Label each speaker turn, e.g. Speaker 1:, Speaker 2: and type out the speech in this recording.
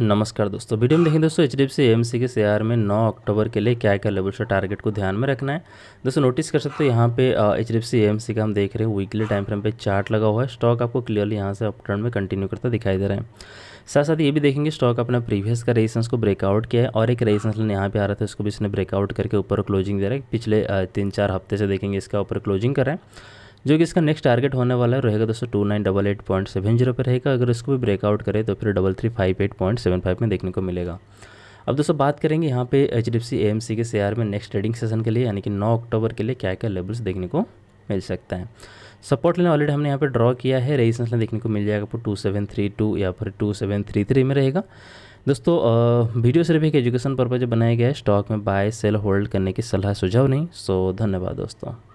Speaker 1: नमस्कार दोस्तों वीडियो में देखें दोस्तों H D F C M C के शेयर में 9 अक्टूबर के लिए क्या क्या लेवल से टारगेट को ध्यान में रखना है दोस्तों नोटिस कर सकते हो यहाँ पे H D F C M C का हम देख रहे हैं वीकली टाइम फ्रेम पे चार्ट लगा हुआ है स्टॉक आपको क्लियरली यहाँ से अपट्रेंड में कंटिन्यू करता दिखाई दे रहा है साथ साथ ये भी देखेंगे स्टॉक अपने प्रीवियस का रेजिस्टेंस को ब्रेकआउट किया है और एक रेजिस्टेंस लाइन यहाँ पे आ रहा था उसको भी इसने ब्रेकआउट करके ऊपर क्लोजिंग दे रहा है पिछले तीन चार हफ्ते से देखेंगे इसका ऊपर क्लोजिंग कर रहा है जो कि इसका नेक्स्ट टारगेट होने वाला है रहेगा दोस्तों two nine double eight point seven zero पर रहेगा अगर इसको भी ब्रेकआउट करें तो फिर double three five eight point seven five में देखने को मिलेगा अब दोस्तों बात करेंगे यहाँ पे H D F C M C के शेयर में नेक्स्ट ट्रेडिंग सेशन के लिए यानी कि नौ अक्टूबर के लिए क्या क्या लेवल्स देखने को मिल सकता है सपोर्ट लाइन ऑलरेडी हमने यहाँ पे ड्रॉ किया है रेजिस्टेंस लाइन देखने को मिल जाएगा आपको टू सेवन थ्री टू या फिर टू सेवन थ्री थ्री में रहेगा दोस्तों वीडियो सिर्फ एक एजुकेशन पर्पज बनाया गया है स्टॉक में बाय सेल होल्ड करने की सलाह सुझाव नहीं सो धन्यवाद दोस्तों